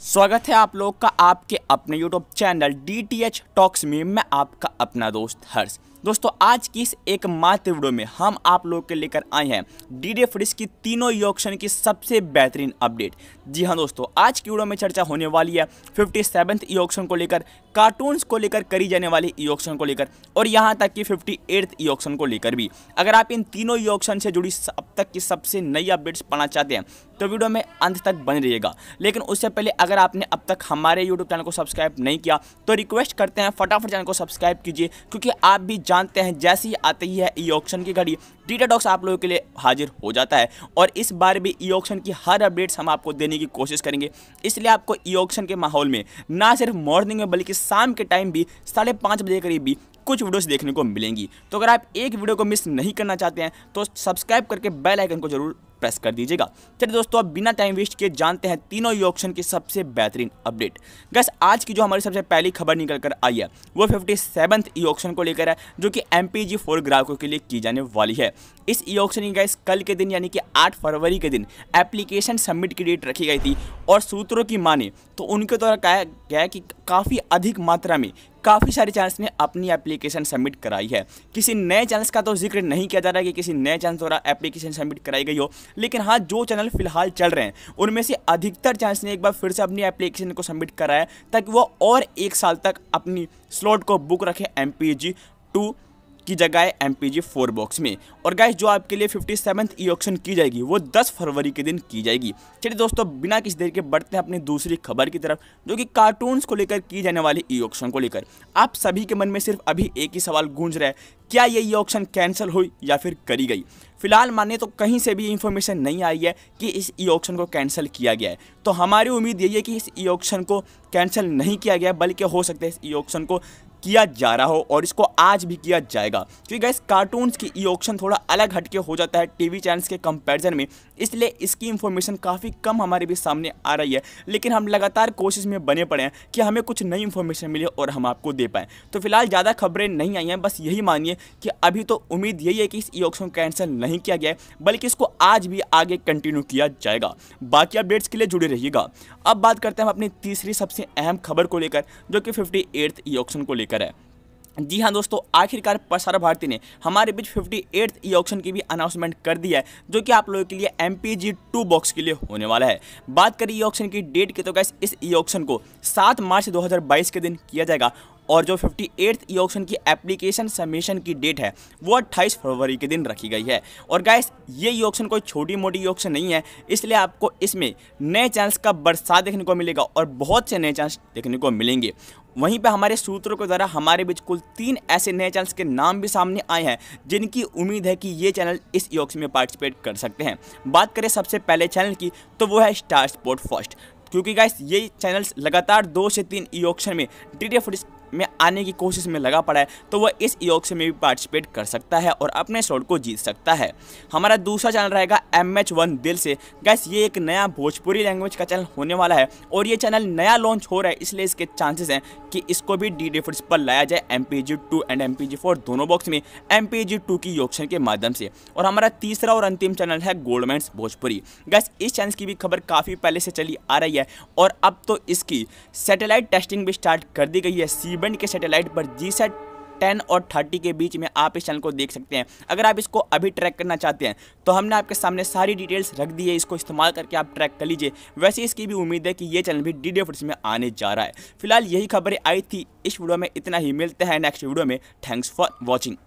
स्वागत है आप लोग का आपके अपने YouTube channel D T H talks में मैं आपका अपना दोस्त हर्ष दोस्तों आज की इस एक मात्र वीडियो में हम आप लोग के लेकर आए हैं डी डे फ्रिज की तीनों ये ऑप्शन की सबसे बेहतरीन अपडेट जी हाँ दोस्तों आज की वीडियो में चर्चा होने वाली है फिफ्टी सेवन्थ ई ऑप्शन को लेकर कार्टून्स को लेकर करी जाने वाली ई ऑप्शन को लेकर और यहाँ तक कि फिफ्टी एट्थ ई ऑप्शन को लेकर भी अगर आप इन तीनों ई ऑप्शन से जुड़ी अब तक की सबसे नई अपडेट्स पाना चाहते हैं तो वीडियो में अंत तक बने रहिएगा लेकिन उससे पहले अगर आपने अब तक हमारे यूट्यूब चैनल को सब्सक्राइब नहीं किया तो रिक्वेस्ट करते हैं फटाफट चैनल को सब्सक्राइब कीजिए क्योंकि आप भी जानते हैं जैसे ही आती है ई ऑक्शन की घड़ी डीटा डॉक्स आप लोगों के लिए हाजिर हो जाता है और इस बार भी ई ऑक्शन की हर अपडेट्स हम आपको देने की कोशिश करेंगे इसलिए आपको ई ऑक्शन के माहौल में ना सिर्फ मॉर्निंग में बल्कि शाम के टाइम भी साढ़े पाँच बजे करीब भी कुछ वीडियोस देखने को मिलेंगी तो अगर आप एक वीडियो को मिस नहीं करना चाहते हैं तो सब्सक्राइब करके बेल आइकन को जरूर प्रेस कर दीजिएगा चलिए दोस्तों अब बिना टाइम वेस्ट किए जानते हैं तीनों ही ऑप्शन की सबसे बेहतरीन अपडेट गैस आज की जो हमारी सबसे पहली खबर निकल कर आई है वो फिफ्टी सेवन्थ ई ऑप्शन को लेकर है जो कि एम पी जी फोर ग्राहकों के लिए की जाने वाली है इस ई e ऑप्शन की गैस कल के दिन यानी कि आठ फरवरी के दिन एप्लीकेशन सबमिट की डेट रखी गई थी और सूत्रों की माने तो उनके द्वारा कहा गया कि काफ़ी अधिक मात्रा में काफ़ी सारे चैनल्स ने अपनी एप्लीकेशन सबमिट कराई है किसी नए चैनल्स का तो जिक्र नहीं किया जा रहा है कि किसी नए चैनल द्वारा एप्लीकेशन सबमिट कराई गई हो लेकिन हाँ जो चैनल फिलहाल चल रहे हैं उनमें से अधिकतर चैनल्स ने एक बार फिर से अपनी एप्लीकेशन को सबमिट कराया ताकि वो और एक साल तक अपनी स्लॉट को बुक रखें एम पी जी टू की जगह है एम पी फोर बॉक्स में और गाइस जो आपके लिए फिफ्टी सेवन्थ ई ऑक्शन की जाएगी वो दस फरवरी के दिन की जाएगी चलिए दोस्तों बिना किसी देर के बढ़ते हैं अपनी दूसरी खबर की तरफ जो कि कार्टून्स को लेकर की जाने वाली ई ऑक्शन को लेकर आप सभी के मन में सिर्फ अभी एक ही सवाल गूंज रहा है क्या ये ई ऑक्शन कैंसिल हुई या फिर करी गई फिलहाल माने तो कहीं से भी इन्फॉर्मेशन नहीं आई है कि इस ई ऑक्शन को कैंसिल किया गया है तो हमारी उम्मीद यही है कि इस ई ऑक्शन को कैंसिल नहीं किया गया बल्कि हो सकता है इस ई ऑक्शन को किया जा रहा हो और इसको आज भी किया जाएगा क्योंकि गैस कार्टून्स की ई ऑक्शन थोड़ा अलग हटके हो जाता है टीवी चैनल्स के कंपैरिजन में इसलिए इसकी इन्फॉर्मेशन काफ़ी कम हमारे भी सामने आ रही है लेकिन हम लगातार कोशिश में बने पड़े हैं कि हमें कुछ नई इन्फॉर्मेशन मिले और हम आपको दे पाएँ तो फिलहाल ज़्यादा खबरें नहीं आई हैं बस यही मानिए कि अभी तो उम्मीद यही है कि इस ई ऑक्शन कैंसिल नहीं नहीं किया गया बल्कि इसको आज भी आगे कंटिन्यू किया जाएगा बाकी अपडेट्स के लिए जुड़े रहिएगा अब बात करते हैं हम अपनी तीसरी सबसे अहम खबर को लेकर जो कि फिफ्टी एट्थ ई ऑप्शन को लेकर है जी हाँ दोस्तों आखिरकार प्रसार भारती ने हमारे बीच फिफ्टी एट्थ ई ऑप्शन की भी अनाउंसमेंट कर दिया है जो कि आप लोगों के लिए M P G two box के लिए होने वाला है बात करें ई ऑप्शन की डेट की तो गैस इस ई ऑप्शन को 7 मार्च 2022 के दिन किया जाएगा और जो फिफ्टी एट्थ ई ऑक्शन की एप्लीकेशन सबमिशन की डेट है वो अट्ठाईस फरवरी के दिन रखी गई है और गाइस ये ई ऑक्शन कोई छोटी मोटी ई ऑक्शन नहीं है इसलिए आपको इसमें नए चांस का बरसात देखने को मिलेगा और बहुत से नए चांस देखने को मिलेंगे वहीं पर हमारे सूत्रों के द्वारा हमारे बीच कुल तीन ऐसे नए चैनल्स के नाम भी सामने आए हैं जिनकी उम्मीद है कि ये चैनल इस योग में पार्टिसिपेट कर सकते हैं बात करें सबसे पहले चैनल की तो वो है स्टार स्पोर्ट फर्स्ट क्योंकि गाइस ये चैनल्स लगातार दो से तीन ई ऑक्शन में डी में आने की कोशिश में लगा पड़ा है तो वह इस योग से में भी पार्टिसिपेट कर सकता है और अपने शॉट को जीत सकता है हमारा दूसरा चैनल रहेगा एम एच वन दिल से गैस ये एक नया भोजपुरी लैंग्वेज का चैनल होने वाला है और ये चैनल नया लॉन्च हो रहा है इसलिए इसके चांसेस हैं कि इसको भी डी डी पर लाया जाए M P G two and M P G four दोनों बॉक्स में एम पी जी टू की योगशन के माध्यम से और हमारा तीसरा और अंतिम चैनल है गोल्डमेंट्स भोजपुरी गैस इस चैनल की भी खबर काफ़ी पहले से चली आ रही है और अब तो इसकी सेटेलाइट टेस्टिंग भी स्टार्ट कर दी गई है सी ब्रॉडबैंड के सैटेलाइट पर जी सेट टेन और थर्टी के बीच में आप इस चैनल को देख सकते हैं अगर आप इसको अभी ट्रैक करना चाहते हैं तो हमने आपके सामने सारी डिटेल्स रख दी है इसको इस्तेमाल करके आप ट्रैक कर लीजिए वैसे इसकी भी उम्मीद है कि ये चैनल भी डी डी में आने जा रहा है फिलहाल यही खबरें आई थी इस वीडियो में इतना ही मिलते हैं नेक्स्ट वीडियो में थैंक्स फॉर वॉचिंग